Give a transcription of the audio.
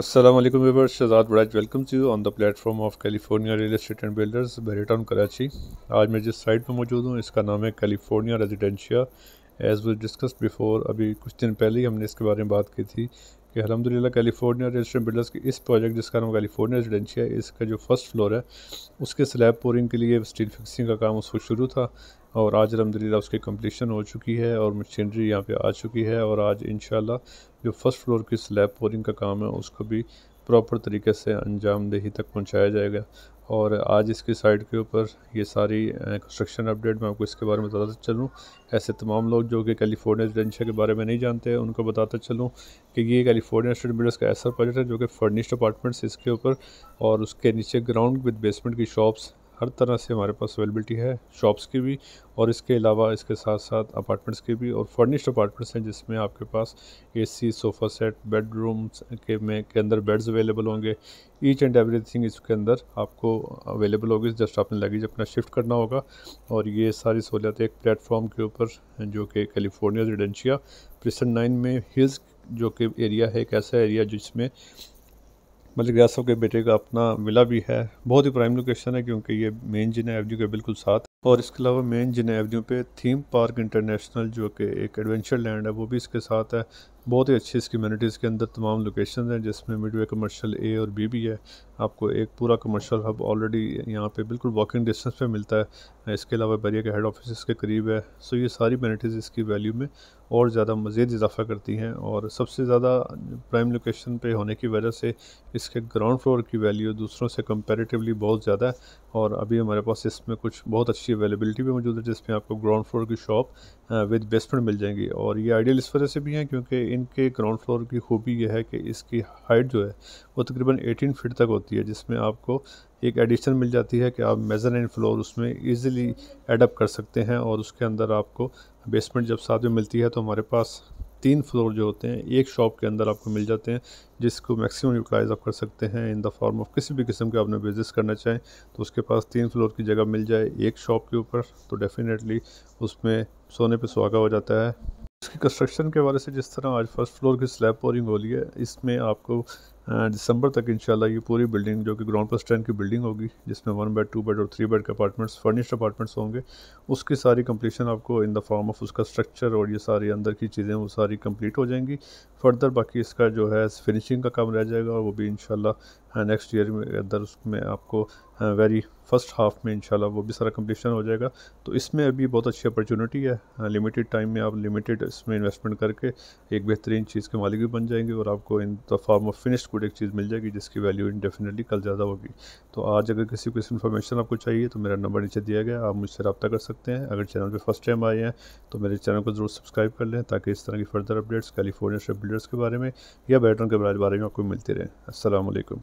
असलम वेबर शहजाद ब्राज welcome to on the platform of California real estate and builders Bahria Town Karachi आज मैं जिस साइट पर मौजूद हूँ इसका नाम है California Residencia as we discussed before अभी कुछ दिन पहले ही हमने इसके बारे में बात की थी कि अलहमदिल्ला कैलिफोर्निया रेजिडेंट बिल्डर्स के इस प्रोजेक्ट जिसका नाम कैलिफोर्निया रेजिडेंशिया है इसका जो फर्स्ट फ्लोर है उसके स्लैब पोरिंग के लिए स्टील फिक्सिंग का काम उसको शुरू था और आज अलहमदिल्ला उसकी कंप्लीशन हो चुकी है और मशीनरी यहाँ पर आ चुकी है और आज इन जो फर्स्ट फ्लोर की स्लैब पोरिंग का काम है उसको भी प्रॉपर तरीके से अंजाम दही तक पहुँचाया जाएगा और आज इसकी साइट के ऊपर ये सारी कंस्ट्रक्शन अपडेट मैं आपको इसके बारे में बताता चलूँ ऐसे तमाम लोग जो कि कैलिफोर्निया रेजिडेंशिया के बारे में नहीं जानते हैं उनको बताता चलूँ कि ये कैलिफोर्निया स्टेट बिल्डर्स का ऐसा प्रोजेक्ट है जो कि फर्निश्ड अपार्टमेंट्स इसके ऊपर और उसके नीचे ग्राउंड विद बेसमेंट की शॉप्स हर तरह से हमारे पास अवेलेबिलिटी है शॉप्स की भी और इसके अलावा इसके साथ साथ अपार्टमेंट्स की भी और फर्निश्ड अपार्टमेंट्स हैं जिसमें आपके पास एसी सोफ़ा सेट बेडरूम्स के में के अंदर बेड्स अवेलेबल होंगे ईच एंड एवरीथिंग इसके अंदर आपको अवेलेबल होगी जस्ट आपने लगेज अपना शिफ्ट करना होगा और ये सारी सहूलियत एक प्लेटफॉर्म के ऊपर जो कि कैलिफोर्निया रेडेंशिया प्रिसन नाइन में हिल्स जो कि एरिया है एक ऐसा एरिया जिसमें मलिक रियाज साहब के बेटे का अपना मिला भी है बहुत ही प्राइम लोकेशन है क्योंकि ये मेन जिना एवन्यू के बिल्कुल साथ और इसके अलावा मेन जिना एवन्यू पे थीम पार्क इंटरनेशनल जो कि एक एडवेंचर लैंड है वो भी इसके साथ है बहुत ही अच्छी इस कम्यूनिटीज़ के अंदर तमाम लोकेशन हैं जिसमें मिडवे कमर्शियल ए और बी भी है आपको एक पूरा कमर्शियल हब ऑलरेडी यहाँ पे बिल्कुल वॉकिंग डिस्टेंस पे मिलता है इसके अलावा बैरिया के हेड ऑफिस के करीब है सो ये सारी कम्यूनिटीज़ इसकी वैल्यू में और ज़्यादा मज़ीद इजाफा करती हैं और सबसे ज़्यादा प्राइम लोकेशन पे होने की वजह से इसके ग्राउंड फ्लोर की वैल्यू दूसरों से कंपेरेटिवली बहुत ज़्यादा है और अभी हमारे पास इसमें कुछ बहुत अच्छी अवेलेबिलिटी भी मौजूद है जिसमें आपको ग्राउंड फ्लोर की शॉप विद बेसमेंट मिल जाएंगी और ये आइडियल इस वजह से भी हैं क्योंकि इनके ग्राउंड फ्लोर की खूबी यह है कि इसकी हाइट जो है वो तकरीबन 18 फीट तक होती है जिसमें आपको एक एडिशन मिल जाती है कि आप मेज़र एंड फ्लोर उसमें ईजिली एडअप कर सकते हैं और उसके अंदर आपको बेसमेंट जब साथ में मिलती है तो हमारे पास तीन फ्लोर जो होते हैं एक शॉप के अंदर आपको मिल जाते हैं जिसको मैक्सिमम यूटिलाइज आप कर सकते हैं इन द फॉर्म ऑफ किसी भी किस्म के आपने बिज़नेस करना चाहें तो उसके पास तीन फ्लोर की जगह मिल जाए एक शॉप के ऊपर तो डेफ़िनेटली उसमें सोने पर सुहागा हो जाता है इसकी कंस्ट्रक्शन के हवाले से जिस तरह आज फर्स्ट फ्लोर की स्लैब पोरिंग हो रही है इसमें आपको दिसंबर तक इंशाल्लाह ये पूरी बिल्डिंग जो कि ग्राउंड प्लस टेन की बिल्डिंग होगी जिसमें वन बेड टू बेड और थ्री बेड के अपार्टमेंट्स फर्निश्ड अपार्टमेंट्स होंगे उसकी सारी कंप्लीशन आपको इन द फॉर्म ऑफ उसका स्ट्रक्चर और ये सारी अंदर की चीज़ें वो सारी कंप्लीट हो जाएंगी फर्दर बाकी इसका जो है फिनिशिंग का काम रह जाएगा और वो भी इन नेक्स्ट हाँ, ईयर में अंदर उसमें आपको वेरी फर्स्ट हाफ में इंशाल्लाह वो भी सारा कंप्लीशन हो जाएगा तो इसमें अभी बहुत अच्छी अपॉर्चुनिटी है लिमिटेड हाँ, टाइम में आप लिमिटेड इसमें इन्वेस्टमेंट करके एक बेहतरीन चीज़ के मालिक भी बन जाएंगे और आपको in the form of finished good एक चीज़ मिल जाएगी जिसकी वैल्यू इनडेफिनेटली कल ज़्यादा होगी तो आज अगर किसी को इस इन्फॉर्मेशन आपको चाहिए तो मेरा नंबर नीचे दिया गया आप मुझसे रब्ता कर सकते हैं अगर चैनल पर फर्स्ट टाइम आए हैं तो मेरे चैनल को ज़रूर सब्सक्राइब कर लें ताकि इस तरह की further updates California ship builders के बारे में या बैटर के बारे में आपको मिलती रहे असलम